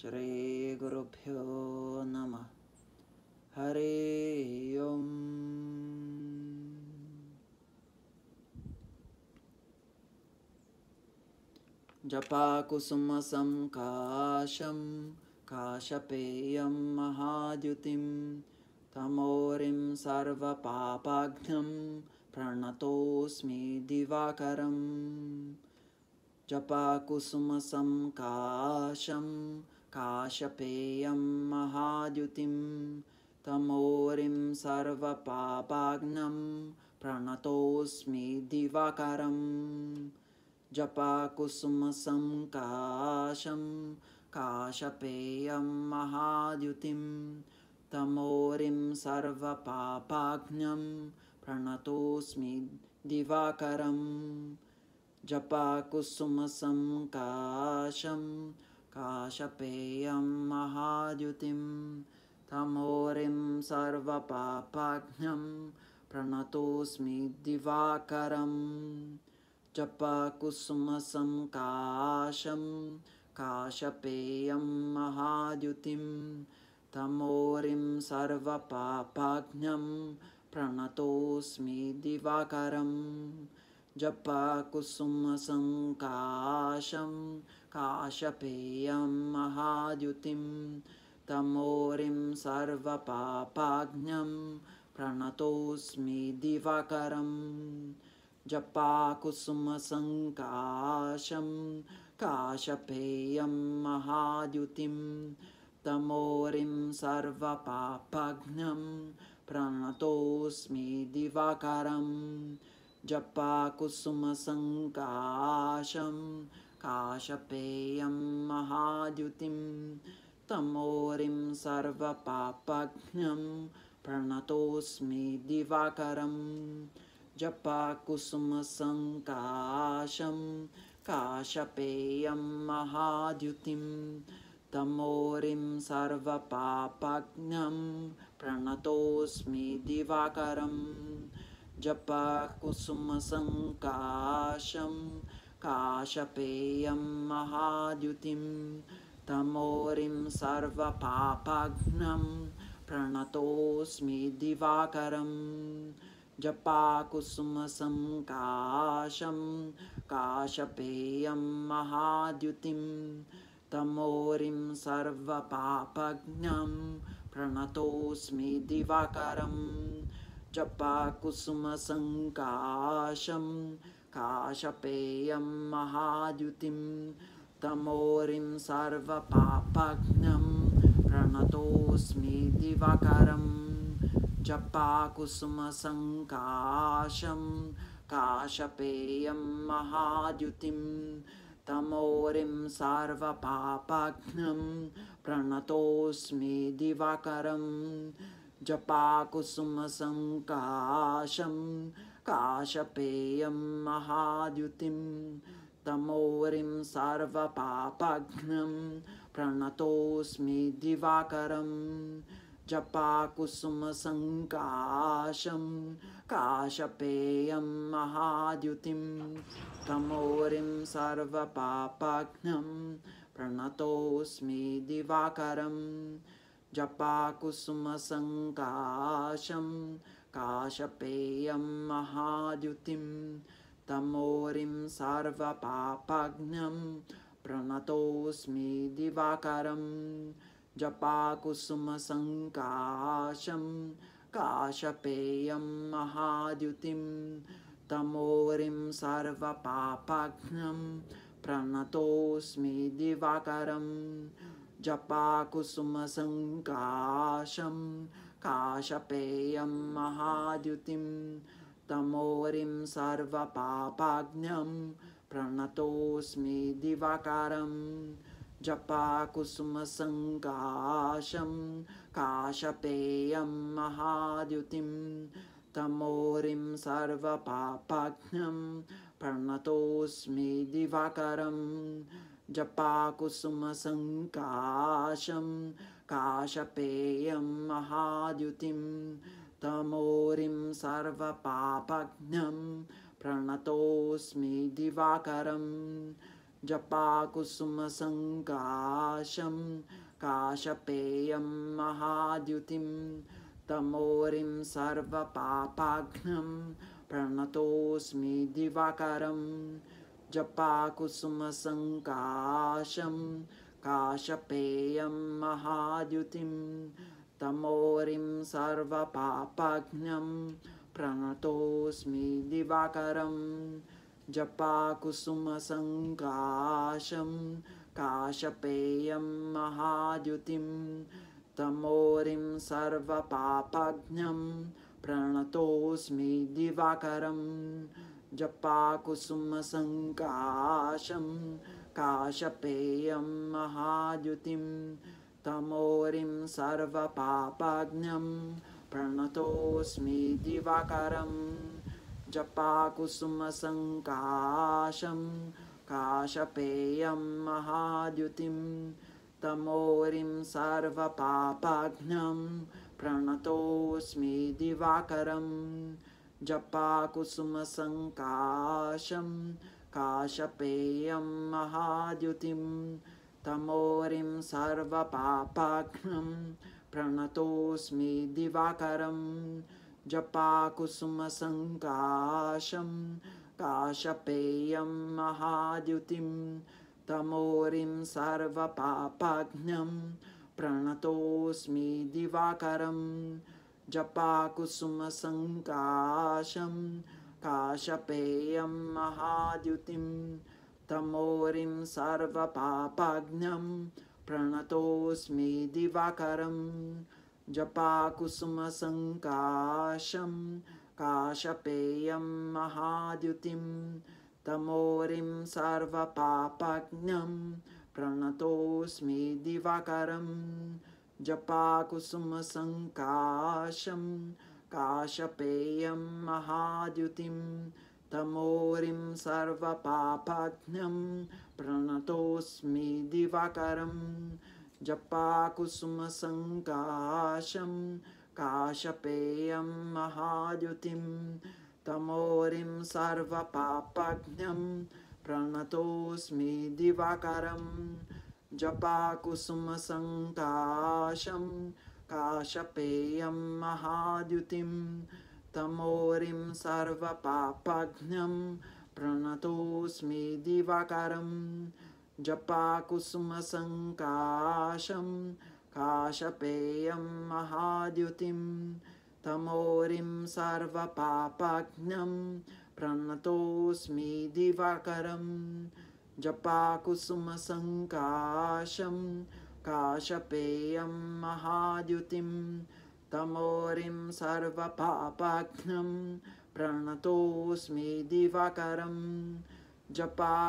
श्रीगुरुभ्यो नमः हरे जपाकुसुमसं काशं काशपेयं महाद्युतिं तमोरिं सर्वपापाघ्नं प्रणतोऽस्मि दिवाकरम् जपाकुसुमसं काशपेयं महाद्युतिं तमोरिं सर्वपापाग्नं प्रणतोस्मि दिवाकरं जपाकुसुमसङ्काशं काशपेयं महाद्युतिं तमोरिं सर्वपापाग्नं प्रणतोस्मि दिवाकरं जपाकुसुमसङ्काशं काशपेयं महायुतिं तमोरिं सर्वपाज्ञं प्रणतोस्मि दिवाकरं जपकुसुमसं काशं काशपेयं महायुतिं तमोरिं सर्वपाज्ञं प्रणतोस्मि दिवाकरं जपकुसुमसं काशम् काशपेयं महाद्युतिं तमोरिं सर्वपापाज्ञं प्रणतोस्मि दिवाकरं जपाकुसुमसङ्काशं काशपेयं महाद्युतिं तमोरिं सर्वपापाज्ञं प्रणतोस्मि दिवाकरं जपाकुसुमसङ्काशं काशपेयं महाद्युतिं तमोरिं सर्वपापघ्नं प्रणतोस्मि दिवाकरं जपाकुसुमसङ्काशं काशपेयं महाद्युतिं तमोरिं सर्वपापघ्नं प्रणतोस्मि दिवाकरं जपा काशपेयं महाद्युतिं तमोरिं सर्वपाग्नम् प्रणतोस्मि दिवाकरम् जपाकुसुमसङ्काशं काशपेयं महाद्युतिं तमोरिं सर्वपाज्ञं प्रणतोस्मि दिवाकरं जपाकुसुमसङ्काशं काशपेयं महाद्युतिं तमोरिं सार्वपापाघ्नं प्रणतोस्मि दिवाकरं जपाकुसुमसङ्काशं काशपेयं महाद्युतिं तमोरिं सार्वपापाघ्नं प्रणतोस्मि दिवकरं जपाकुसुमसंकाशम् काशपेयं महाद्युतिं तमोरिं सर्वपापघ्नं प्रणतोस्मि दिवाकरं जपाकुसुमसङ्काशं काशपेयं महाद्युतिं तमोरिं सार्वपापाघ्नं प्रणतोऽस्मि दिवाकरं जपाकुसुमसङ्काशम् काशपेयं महाद्युतिं तमोरिं सर्वपाग्नम् प्रणतोस्मि दिवाकरं जपाकुसुमसङ्काशं काशपेयं महाद्युतिं तमोरिं सार्वपापाग्ं प्रणतोस्मि दिवाकरं जपाकुसुमसङ्काशम् काशपेयं महाद्युतिं तमोरिं सर्वपापाज्ञं प्रणतोऽस्मि दिवाकारं जपाकुसुमसङ्काशं काशपेयं महाद्युतिं तमोरिं सर्वपापाज्ञं प्रणतोऽस्मि दिवाकरं जपाकुसुमसङ्काशं काशपेयं महाद्युतिं तमोरिं सर्वपाघ्नं प्रणतोस्मि दिवाकरं जपाकुसुमसङ्काशं काशपेयं महाद्युतिं तमोरिं सर्वपापाघ्नं प्रणतोस्मि दिवाकरं जपाकुसुमसङ्काशं काशपेयं महाद्युतिं तमोरिं सर्वपापज्ञं प्रणतोस्मि दिवाकरं जपाकुसुमसङ्काशं काशपेयं महाद्युतिं तमोरिं सर्वपापज्ञं प्रणतोस्मि दिवाकरं जपाकुसुमसङ्काशम् काशपेयं महाद्युतिं तमोरिं सर्वपाज्ञं प्रणतोस्मि दिवाकरं जपाकुसुमसङ्काशं काशपेयं महाद्युतिं तमोरिं सर्वपाज्ञं प्रणतोस्मि दिवाकरं जपाकुसुमसङ्काशं काशपेयं महाद्युतिं तमोरिं सर्वपापाघ्नं प्रणतोस्मि दिवाकरं जपाकुसुमसङ्काशं काशपेयं महाद्युतिं तमोरिं सर्वपापाघ्नं प्रणतोस्मि दिवाकरं जपाकुसुमसङ्काशम् काशपेयं महाद्युतिं तमोरिं सर्वपापाज्ञं प्रणतोस्मि दिवाकरं जपाकुसुमसङ्काशं काशपेयं महाद्युतिं तमोरिं सर्वपापाज्ञं प्रणतोस्मि दिवाकरं जपाकुसुमसङ्काशम् काशपेयं महाद्युतिं तमोरिं सर्वपाज्ञं प्रणतोस्मि दिवाकरं जपाकुसुमसङ्काशं काशपेयं महाद्युतिं तमोरिं सर्वपाज्ञं प्रणतोस्मि दिवाकरं जपाकुसुमसङ्काशम् काशपेयं महाद्युतिं तमोरिं सर्वपां प्रणतोस्मि दिवाकरं जपाकुसुमसङ्काशं काशपेयं महाद्युतिं तमोरिं सार्वपापाग्ं प्रणतोस्मि दिवाकरं जपाकुसुमसङ्काशम् काशपेयं महाद्युतिं तमोरिं सर्वपाघ्नं प्रणतोस्मि दिवाकरं जपाकुसुमसङ्काशं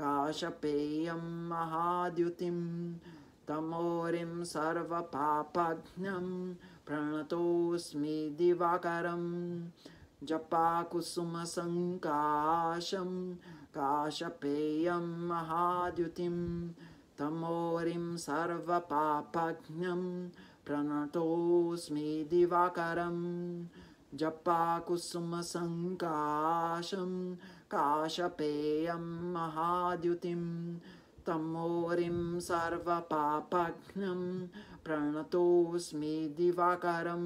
काशपेयं महाद्युतिं तमोरिं सर्वपाघ्नं प्रणतोस्मि दिवाकरं जपाकुसुमसङ्काशं काशपेयं महाद्युतिं तमोरिं सर्वपापज्ञं प्रणतोस्मि दिवाकरं जपाकुसुमसङ्काशं काशपेयं महाद्युतिं तमोरिं सर्वपापज्ञं प्रणतोस्मि दिवाकरं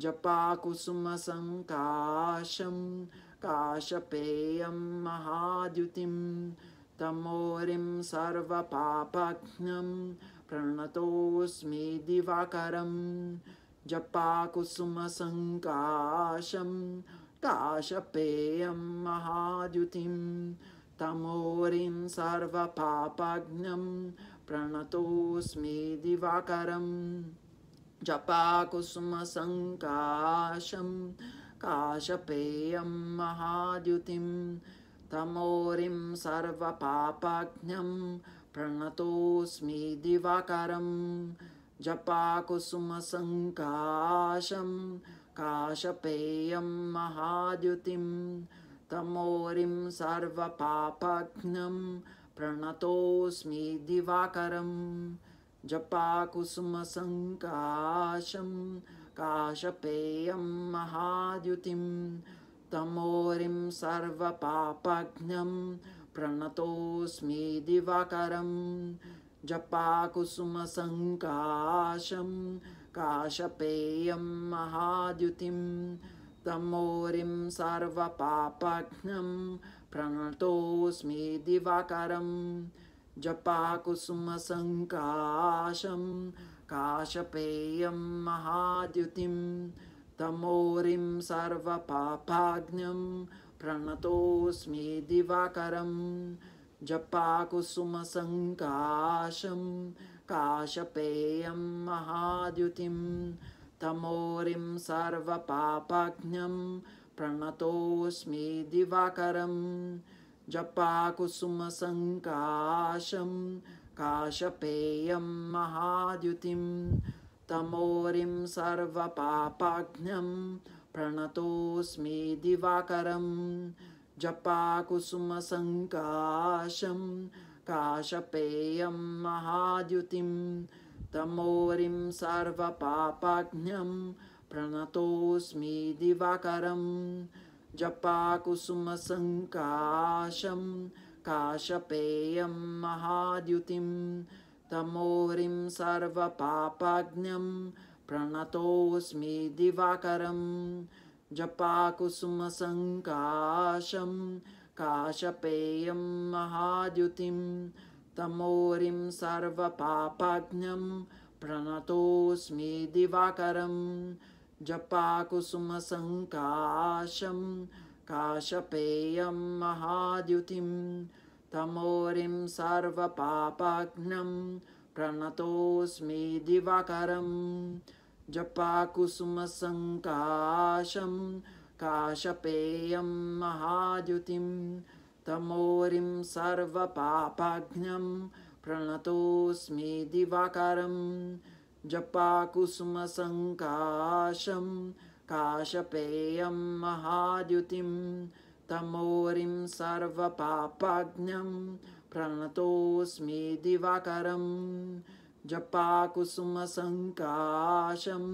जपाकुसुमसंकाशम् काशपेयं महाद्युतिं तमोरिं प्रणतोऽस्मि दिवाकरं जपाकुसुमसङ्काशं काशपेयं महाद्युतिं तमोरिं सर्वपापघ्नं प्रणतोऽस्मि दिवाकरं जपाकुसुमसङ्काशं काशपेयं महाद्युतिं तमोरिं सर्वपाघ्नं प्रणतोऽस्मि दिवाकरं जपाकुसुमसङ्काशं काशपेयं महाद्युतिं तमोरिं सर्वपाग्ं प्रणतोऽस्मि दिवाकरं जपाकुसुमसङ्काशम् काशपेयं महाद्युतिं तमोरिं सर्वपापघ्नं प्रणतोस्मि दिवाकरं जपाकुसुमसङ्काशं काशपेयं महाद्युतिं तमोरिं सर्वपापघ्नं प्रणतोस्मि दिवाकरं जपाकुसुमसङ्काशं काशपेयं महाद्युतिं तमोरिं सर्वपाज्ञं प्रणतोस्मि दिवाकरं जपाकुसुमसङ्काशं काशपेयं महाद्युतिं तमोरिं सर्वपाज्ञं प्रणतोस्मि दिवाकरं जपाकुसुमसङ्काशं काशपेयं महाद्युतिं तमोरिं सर्वपापाज्ञं प्रणतोस्मि दिवाकरं जपाकुसुमसङ्काशं काशपेयं महाद्युतिं तमोरिं सर्वपापाज्ञं प्रणतोस्मि दिवाकरं जपाकुसुमसङ्काशं काशपेयं महाद्युतिं तमोरिं सर्वपापज्ञं प्रणतोऽस्मि दिवाकरं जपाकुसुमसङ्काशं काशपेयं महाद्युतिं तमोरिं सर्वपापज्ञं प्रणतोऽस्मि दिवाकरं जपाकुसुमसङ्काशम् काशपेयं महाद्युतिं तमोरिं सर्वपाग्निं प्रणतोस्मि दिवाकरं जपाकुसुमसङ्काशं काशपेयं महाद्युतिं तमोरिं सर्वपाग्निं प्रणतोस्मि दिवाकरं जपाकुसुमसङ्काशम् काशपेयं महाद्युतिं तमोरिं सर्वपाज्ञं प्रणतोस्मि दिवाकरं जपाकुसुमसङ्काशं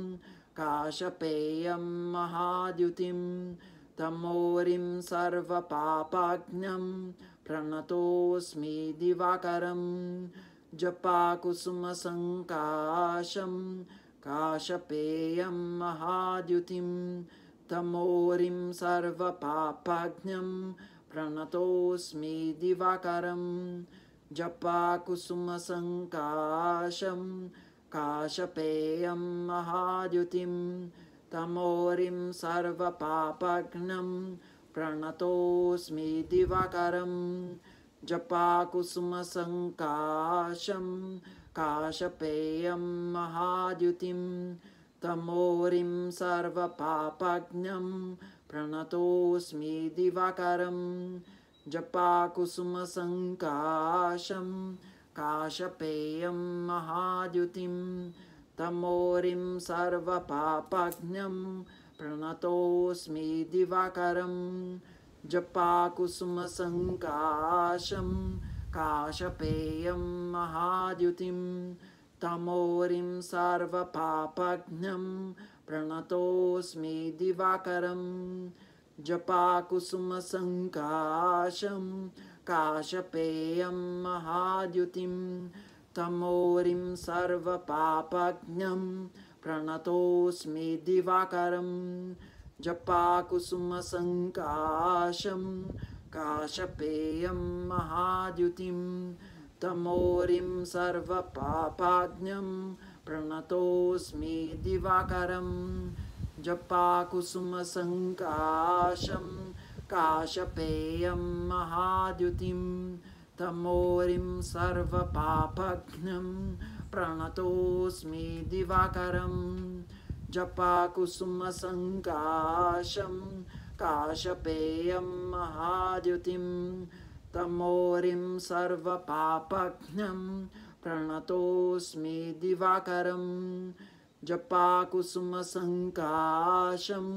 काशपेयं महाद्युतिं तमोरिं सर्वपाज्ञं प्रणतोस्मि दिवाकरं जपाकुसुमसङ्काशं काशपेयं महाद्युतिं तमोरिं सर्वपाघ्नं प्रणतोस्मि दिवाकरं जपाकुसुमसङ्काशं काशपेयं महाद्युतिं तमोरिं सर्वपाघ्नं प्रणतोस्मि दिवाकरं जपाकुसुमसङ्काशम् काशपेयं महाद्युतिं तमोरिं सर्वपापज्ञं प्रणतोस्मि दिवाकरं जपाकुसुमसङ्काशं काशपेयं महाद्युतिं तमोरिं सर्वपापज्ञं प्रणतोस्मि दिवाकरं जपाकुसुमसङ्काशम् काशपेयं महाद्युतिं तमोरिं सर्वपापघ्नं प्रणतोस्मि दिवाकरं जपाकुसुमसङ्काशं काशपेयं महाद्युतिं तमोरिं सर्वपापघ्नं प्रणतोस्मि दिवाकरं जपाकुसुमसङ्काशं काशपेयं महाद्युतिं तमोरिं सर्वपापाज्ञं प्रणतोस्मि दिवाकरं जपाकुसुमसङ्काशं काशपेयं महाद्युतिं तमोरिं सर्वपाज्ञं प्रणतोस्मि दिवाकरं जपाकुसुमसङ्काशम् काशपेयं महाद्युतिं तमोरिं सर्वपापघ्नं प्रणतोस्मि दिवाकरं जपाकुसुमसङ्काशं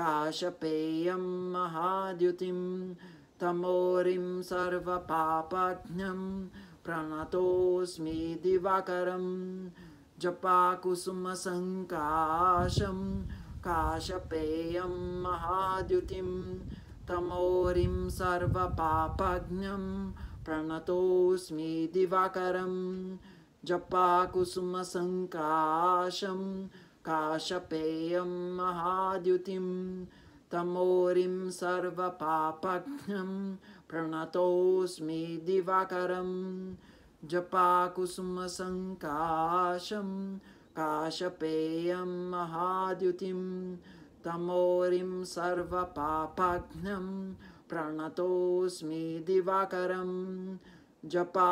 काशपेयं महाद्युतिं तमोरिं सर्वपापघ्नं प्रणतोस्मि दिवाकरं जपाकुसुमसङ्काशं काशपेयं महाद्युतिं तमोरिं सर्वपापज्ञं प्रणतोस्मि दिवाकरं जपाकुसुमसङ्काशं काशपेयं महाद्युतिं तमोरिं सर्वपापज्ञं प्रणतोस्मि दिवाकरं जपाकुसुमसङ्काशं काशपेयं महाद्युतिं तमोरिं सर्वपाघ्नं प्रणतोस्मि दिवाकरं जपाकुसुमसङ्काशं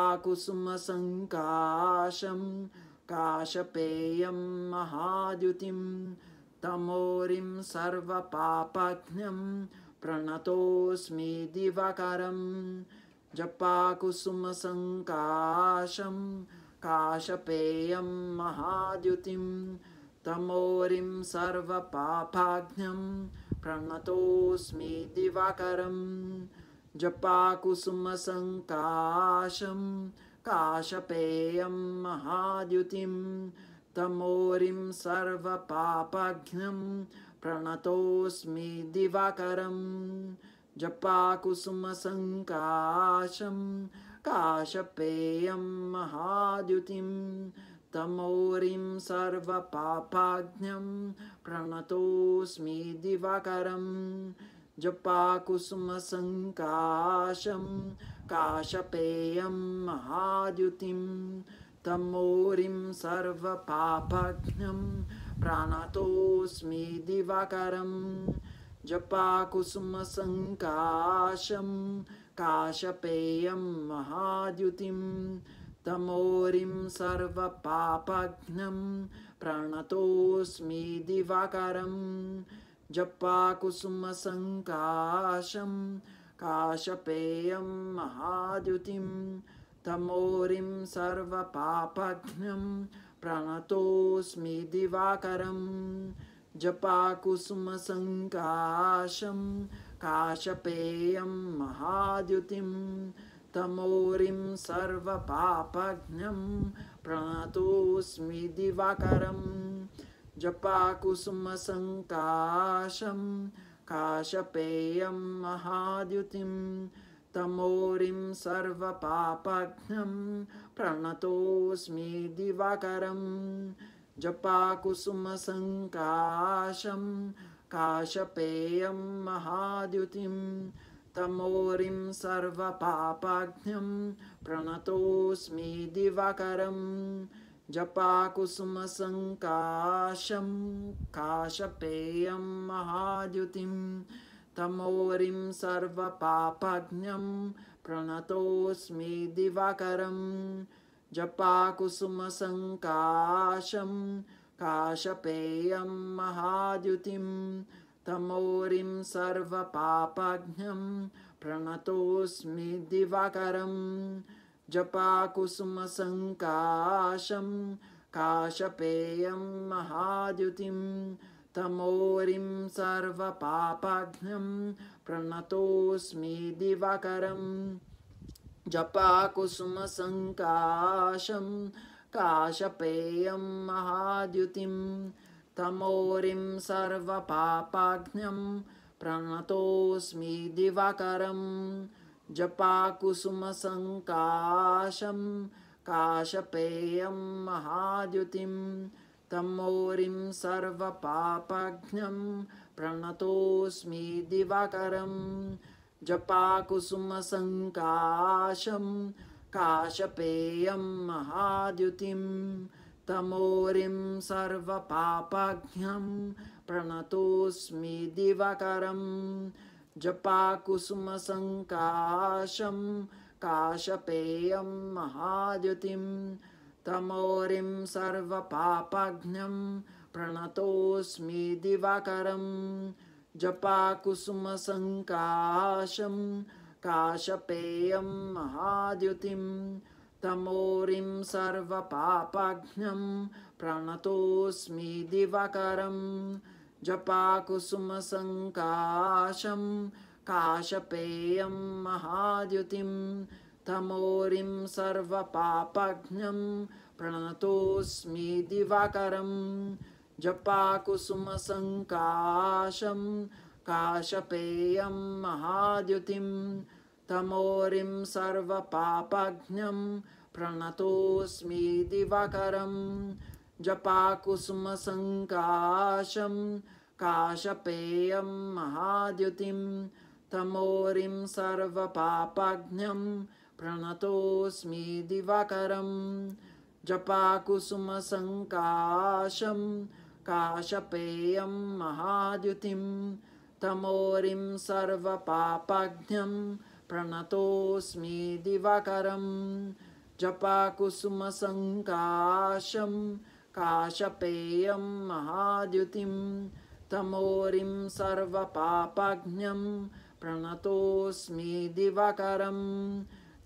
काशपेयं महाद्युतिं तमोरिं सर्वपाघ्नं प्रणतोस्मि दिवाकरं जपाकुसुमसङ्काशम् काशपेयं महाद्युतिं तमोरिं सर्वपापाज्ञं प्रणतोस्मि दिवाकरं जपाकुसुमसङ्काशं काशपेयं महाद्युतिं तमोरिं सर्वपापाज्ञं प्रणतोस्मि दिवाकरं जपाकुसुमसङ्काशम् काशपेयं महाद्युतिं तमोरिं सर्वपापाज्ञं प्रणतोऽस्मि दिवाकरं जपाकुसुमसङ्काशं काशपेयं महाद्युतिं तमोरिं सर्वपापाज्ञं प्रणतोऽस्मि दिवाकरं जपाकुसुमसङ्काशम् काशपेयं महाद्युतिं तमोरिं सर्वपापघ्नं प्रणतोऽस्मि दिवाकरं जपाकुसुमसङ्काशं काशपेयं महाद्युतिं तमोरिं सर्वपापघ्नं प्रणतोऽस्मि दिवाकरं जपाकुसुमसङ्काशं काशपेयं महाद्युतिं तमोरिं प्रणतोऽस्मि दिवाकरं जपाकुसुमसङ्काशं काशपेयं महाद्युतिं तमोरिं प्रणतोऽस्मि दिवाकरं जपाकुसुमसङ्काशं काशपेयं महाद्युतिं तमोरिं सर्वपापाज्ञं प्रणतोस्मि दिवाकरम् जपाकुसुमसङ्काशं काशपेयं महाद्युतिं तमोरिं सर्वपापाज्ञं प्रणतोस्मि दिवाकरं जपाकुसुमसङ्काशं काशपेयं महाद्युतिं तमोरिं सर्वपाज्ञं प्रणतोस्मि दिवाकरं जपाकुसुमसङ्काशं काशपेयं महाद्युतिं तमोरिं सर्वपाज्ञं प्रणतोस्मि दिवाकरं जपाकुसुमसङ्काशं काशपेयं महाद्युतिं तमोरिं सर्वपापाज्ञं प्रणतोऽस्मि दिवाकरं जपाकुसुमसङ्काशं काशपेयं महाद्युतिं तमोरिं सर्वपापाज्ञं प्रणतोऽस्मि दिवाकरं जपाकुसुमसङ्काशम् काशपेयं महाद्युतिं तमोरिं सर्वपापज्ञं प्रणतोस्मि दिवकरं जपाकुसुमसङ्काशं काशपेयं महाद्युतिं तमोरिं सर्वपापज्ञं प्रणतोस्मि दिवकरं जपाकुसुमसङ्काशं काशपेयं महाद्युतिं तमोरिं सर्वपाघ्नं प्रणतोस्मि दिवकरं जपाकुसुमसङ्काशं काशपेयं महाद्युतिं तमोरिं सर्वपाघ्नं प्रणतोस्मि दिवकरं जपाकुसुमसङ्काशम् काशपेयं महाद्युतिं तमोरिं प्रणतोऽस्मि दिवाकरं जपाकुसुमसङ्काशं काशपेयं महाद्युतिं तमोरिं प्रणतोऽस्मि दिवाकरं जपाकुसुमसङ्काशं काशपेयं महाद्युतिम् तमोरिं सर्वपापज्ञं प्रणतोस्मि दिवाकरं जपाकुसुमसङ्काशं काशपेयं महाद्युतिं तमोरिं सर्वपापज्ञं प्रणतोस्मि दिवाकरं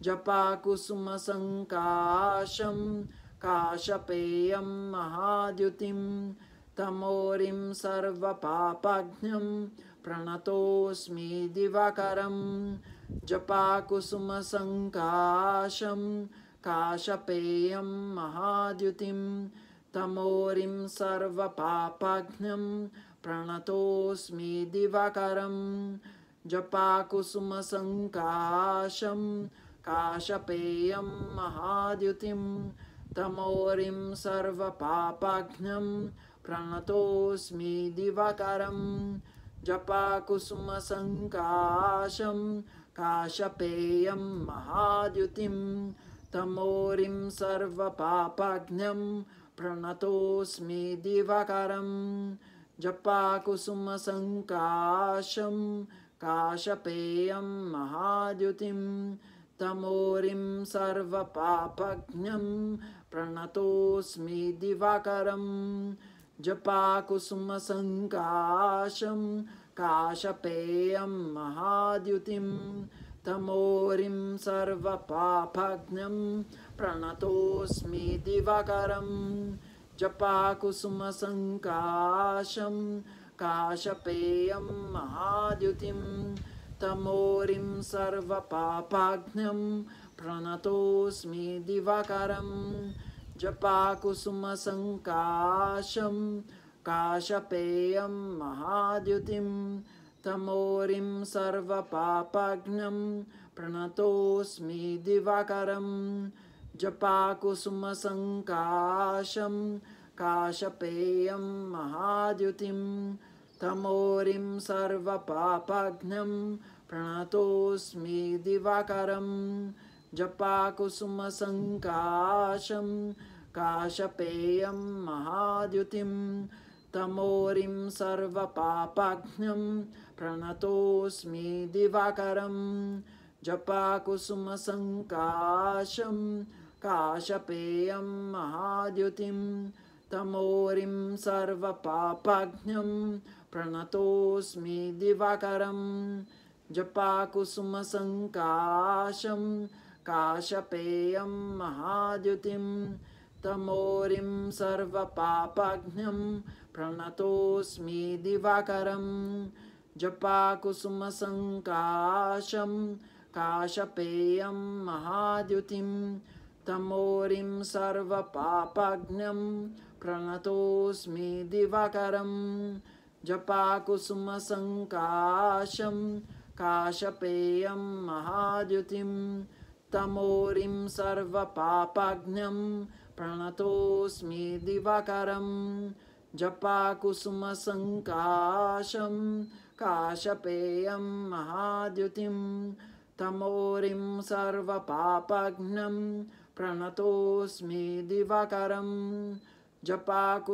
जपाकुसुमसङ्काशं काशपेयं महाद्युतिं तमोरिं सर्वपापज्ञं प्रणतोऽस्मि दिवाकरं जपाकुसुमसङ्काशं काशपेयं महाद्युतिं तमोरिं सर्वपाघ्नं प्रणतोऽस्मि दिवाकरं जपाकुसुमसङ्काशं काशपेयं महाद्युतिं तमोरिं सर्वपाघ्नं प्रणतोऽस्मि दिवाकरम् जपाकुसुमसङ्काशं काशपेयं महाद्युतिं तमोरिं सर्वपापज्ञं प्रणतोस्मि दिवकरं जपाकुसुमसङ्काशं काशपेयं महाद्युतिं तमोरिं सर्वपापज्ञं प्रणतोस्मि दिवकरम् जपाकुसुमसङ्काशं काशपेयं महाद्युतिं तमोरिं सर्वपाग्ं प्रणतोस्मि दिवकरं जपाकुसुमसङ्काशं काशपेयं महाद्युतिं तमोरिं सर्वपाग्निं प्रणतोस्मि दिवकरम् जपाकुसुमसङ्काशं काशपेयं महाद्युतिं तमोरिं सर्वपाग्नं प्रणतोस्मि दिवाकरं जपाकुसुमसङ्काशं काशपेयं महाद्युतिं तमोरिं सर्वपाग्नं प्रणतोस्मि दिवाकरम् जपाकुसुमसङ्काशं काशपेयं महाद्युतिं तमोरिं सर्वपाघं प्रणतोस्मि दिवाकरं जपाकुसुमसङ्काशं काशपेयं महाद्युतिं तमोरिं सर्वपाज्ञं प्रणतोस्मि दिवाकरं जपाकुसुमसङ्काशं काशपेयं महाद्युतिं तमोरिं सर्वपाग्निं प्रणतोस्मि दिवाकरं जपाकुसुमसङ्काशं काशपेयं महाद्युतिं तमोरिं सर्वपाग्निं प्रणतोस्मि दिवाकरं जपाकुसुमसङ्काशं काशपेयं महाद्युतिम् तमोरिं सर्वपाग्नं प्रणतोस्मि दिवाकरं जपाकुसुमसङ्काशं काशपेयं महाद्युतिं तमोरिं सर्वपाग्ं प्रणतोस्मि दिवाकरं जपाकुसुमसङ्काशं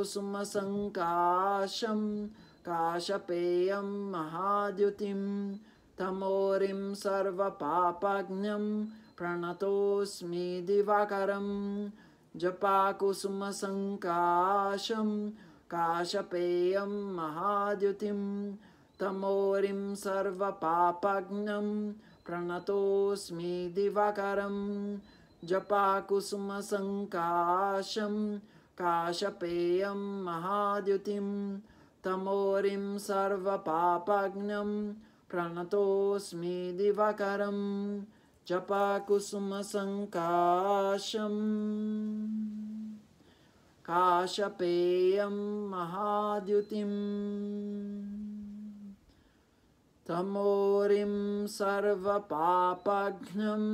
काशपेयं महाद्युतिं तमोरिं सर्वपाज्ञम् प्रणतोऽस्मि दिवाकरं जपाकुसुमसङ्काशं काशपेयं महाद्युतिं तमोरिं सर्वपाग्नं प्रणतोस्मि दिवाकरं जपाकुसुमसङ्काशं काशपेयं महाद्युतिं तमोरिं सर्वपाग्ं प्रणतोऽस्मि दिवाकरम् चपाकुसुमसङ्काशं काशपेयं महाद्युतिं तमोरिं सर्वपापघ्नम्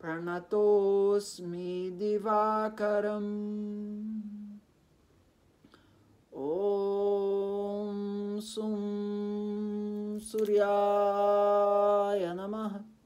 प्रणतोऽस्मि दिवाकरम् ॐ सुं सूर्याय नमः